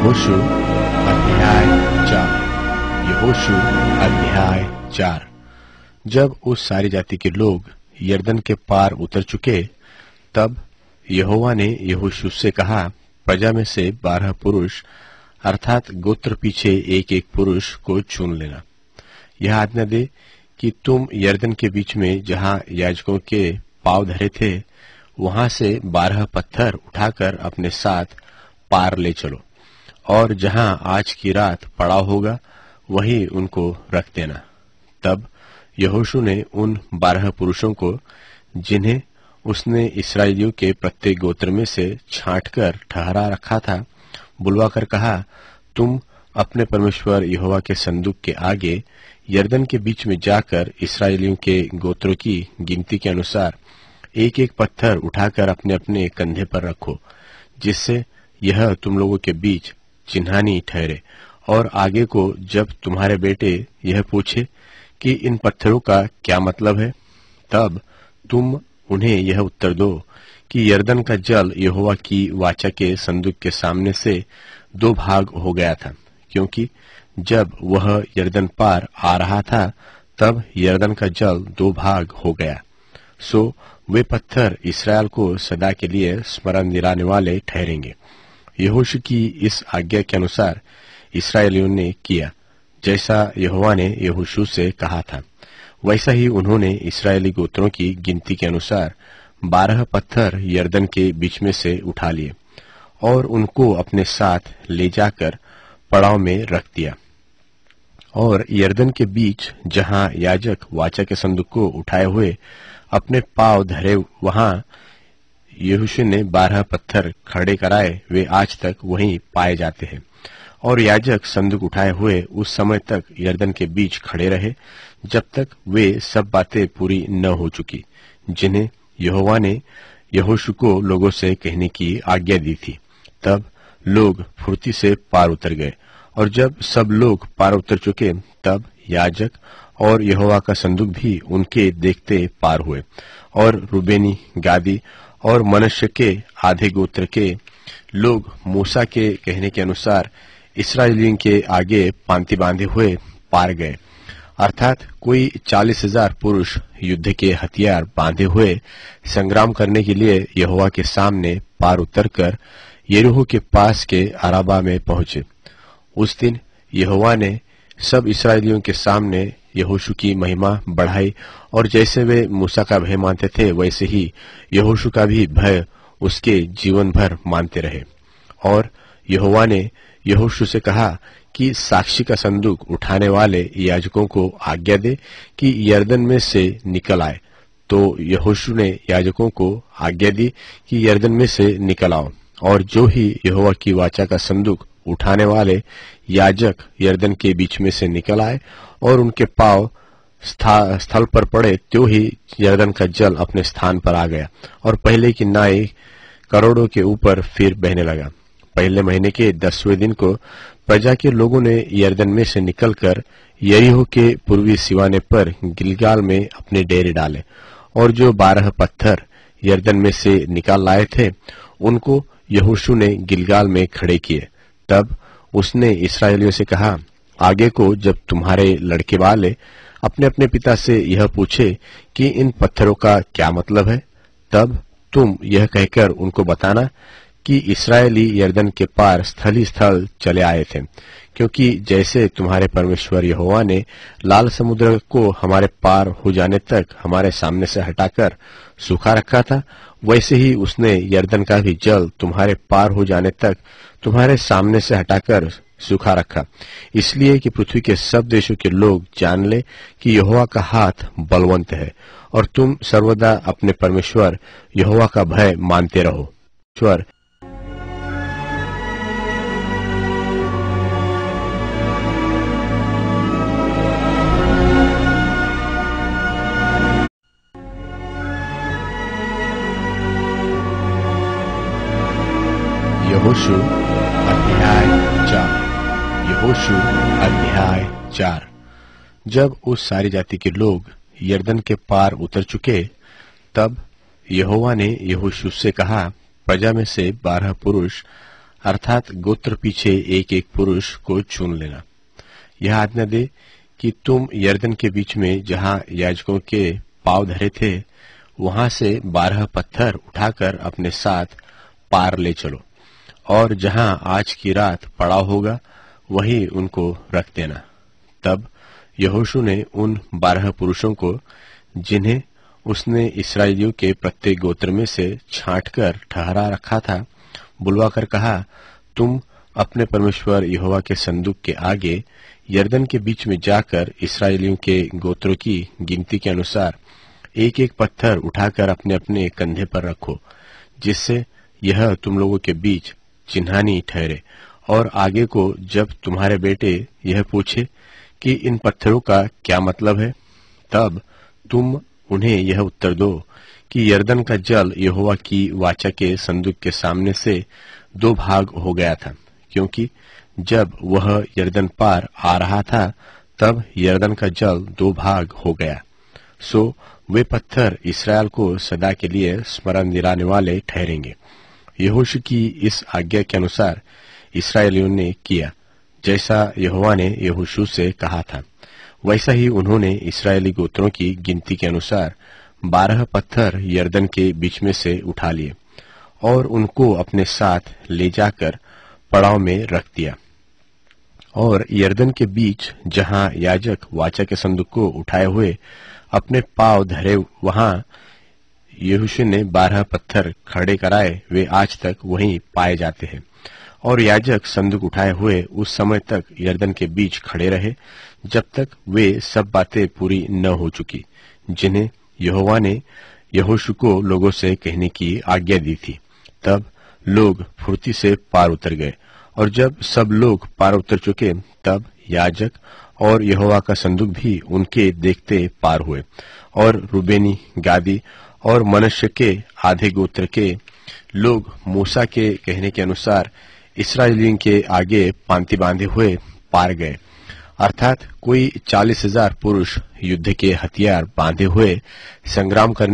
यहोशु अध्याय चार यहोशु अध्याय चार जब उस सारी जाति के लोग यर्दन के पार उतर चुके तब यहोवा ने यहोशु से कहा प्रजा में से बारह पुरुष अर्थात गोत्र पीछे एक एक पुरुष को चुन लेना यह आज्ञा दे कि तुम यर्दन के बीच में जहां याजकों के पाव धरे थे वहां से बारह पत्थर उठाकर अपने साथ पार ले चलो और जहां आज की रात पड़ा होगा वहीं उनको रख देना तब यहोशु ने उन बारह पुरुषों को जिन्हें उसने इसराइलियों के प्रत्येक गोत्र में से छांट कर ठहरा रखा था बुलवाकर कहा तुम अपने परमेश्वर यहोवा के संदूक के आगे यर्दन के बीच में जाकर इसराइलियों के गोत्रों की गिनती के अनुसार एक एक पत्थर उठाकर अपने अपने कंधे पर रखो जिससे यह तुम लोगों के बीच चिन्हानी ठहरे और आगे को जब तुम्हारे बेटे यह पूछे कि इन पत्थरों का क्या मतलब है तब तुम उन्हें यह उत्तर दो कि यर्दन का जल यहोवा की वाचा के संदूक के सामने से दो भाग हो गया था क्योंकि जब वह यर्दन पार आ रहा था तब यर्दन का जल दो भाग हो गया सो वे पत्थर इसराइल को सदा के लिए स्मरण दिलाने वाले ठहरेंगे यहोश की इस आज्ञा के अनुसार इसराइलियों ने किया जैसा यहोवा ने यहोशू से कहा था वैसा ही उन्होंने इसराइली गोत्रों की गिनती के अनुसार बारह पत्थर यर्दन के बीच में से उठा लिए और उनको अपने साथ ले जाकर पड़ाव में रख दिया और यर्दन के बीच जहां याजक वाचा के संदूक को उठाए हुए अपने पाव धरे वहां यहूश ने बारह पत्थर खड़े कराए वे आज तक वहीं पाए जाते हैं और याजक संदूक उठाए हुए उस समय तक यर्दन के बीच खड़े रहे जब तक वे सब बातें पूरी न हो चुकी जिन्हें यहोवा ने यहोशु को लोगों से कहने की आज्ञा दी थी तब लोग फुर्ती से पार उतर गए और जब सब लोग पार उतर चुके तब याजक और यहोवा का संदूक भी उनके देखते पार हुए और रूबेनी गादी और मनुष्य के आधे गोत्र के लोग मूसा के कहने के अनुसार इसराइलियों के आगे पांति बांधे हुए पार गए अर्थात कोई चालीस हजार पुरुष युद्ध के हथियार बांधे हुए संग्राम करने के लिए यहुआ के सामने पार उतरकर कर के पास के अराबा में पहुंचे उस दिन यहुआ ने सब इसराइलियों के सामने यहोशु की महिमा बढ़ाई और जैसे वे मूसा का भय मानते थे वैसे ही यहोशु का भी भय उसके जीवन भर मानते रहे और यहोवा ने यहोशु से कहा कि साक्षी का संदूक उठाने वाले याजकों को आज्ञा दे कि यर्दन में से निकल आए तो यहोशु ने याजकों को आज्ञा दी कि यर्दन में से निकल आओ और जो ही यहोवा की वाचा का संदूक उठाने वाले याजक यर्दन के बीच में से निकल आए और उनके पाव स्थल पर पड़े त्यों ही यर्दन का जल अपने स्थान पर आ गया और पहले की नाई करोड़ों के ऊपर फिर बहने लगा पहले महीने के दसवें दिन को प्रजा के लोगों ने यर्दन में से निकलकर यरीहो के पूर्वी सिवाने पर गिलगाल में अपने डेरे डाले और जो बारह पत्थर यर्दन में से निकाल लाए थे उनको यहूशू ने गिलगाल में खड़े किए तब उसने इसराइलियों से कहा आगे को जब तुम्हारे लड़के वाले अपने अपने पिता से यह पूछे कि इन पत्थरों का क्या मतलब है तब तुम यह कहकर उनको बताना कि इसराइली यर्दन के पार स्थली स्थल चले आए थे क्योंकि जैसे तुम्हारे परमेश्वर यहोवा ने लाल समुद्र को हमारे पार हो जाने तक हमारे सामने से हटाकर सूखा रखा था वैसे ही उसने यर्दन का भी जल तुम्हारे पार हो जाने तक तुम्हारे सामने से हटाकर सूखा रखा इसलिए कि पृथ्वी के सब देशों के लोग जान ले कि यहोवा का हाथ बलवंत है और तुम सर्वदा अपने परमेश्वर यहोवा का भय मानते रहो यहोशु अध्याय चार यहोशु अध्याय चार जब उस सारी जाति के लोग यर्दन के पार उतर चुके तब यहोवा ने यहोशु से कहा प्रजा में से बारह पुरुष अर्थात गोत्र पीछे एक एक पुरुष को चुन लेना यह आज्ञा दे कि तुम यर्दन के बीच में जहां याजकों के पाव धरे थे वहां से बारह पत्थर उठाकर अपने साथ पार ले चलो और जहां आज की रात पड़ा होगा वहीं उनको रख देना तब यहोशु ने उन बारह पुरुषों को जिन्हें उसने इसराइलियों के प्रत्येक गोत्र में से छांटकर ठहरा रखा था बुलवाकर कहा तुम अपने परमेश्वर यहोवा के संदूक के आगे यर्दन के बीच में जाकर इसराइलियों के गोत्रों की गिनती के अनुसार एक एक पत्थर उठाकर अपने अपने कंधे पर रखो जिससे यह तुम लोगों के बीच चिन्हानी ठहरे और आगे को जब तुम्हारे बेटे यह पूछे कि इन पत्थरों का क्या मतलब है तब तुम उन्हें यह उत्तर दो कि यर्दन का जल यहोवा की वाचा के संदूक के सामने से दो भाग हो गया था क्योंकि जब वह यर्दन पार आ रहा था तब यर्दन का जल दो भाग हो गया सो वे पत्थर इसराइल को सदा के लिए स्मरण दिलाने वाले ठहरेंगे यहोश की इस आज्ञा के अनुसार इसराइलियों ने किया जैसा यहोवा ने यहोशू से कहा था वैसा ही उन्होंने इसराइली गोत्रों की गिनती के अनुसार बारह पत्थर यर्दन के बीच में से उठा लिए और उनको अपने साथ ले जाकर पड़ाव में रख दिया और यर्दन के बीच जहां याजक वाचा के संदूक को उठाए हुए अपने पाव धरे वहां यहूश ने बारह पत्थर खड़े कराए वे आज तक वहीं पाए जाते हैं और याजक संदूक उठाए हुए उस समय तक यर्दन के बीच खड़े रहे जब तक वे सब बातें पूरी न हो चुकी जिन्हें यहोवा ने यहोशु को लोगों से कहने की आज्ञा दी थी तब लोग फुर्ती से पार उतर गए और जब सब लोग पार उतर चुके तब याजक और यहोवा का संदूक भी उनके देखते पार हुए और रुबेनी गादी और मनुष्य के आधे गोत्र के लोग मूसा के कहने के अनुसार इसराइलियों के आगे पांति बांधे हुए पार गए अर्थात कोई चालीस हजार पुरुष युद्ध के हथियार बांधे हुए संग्राम करने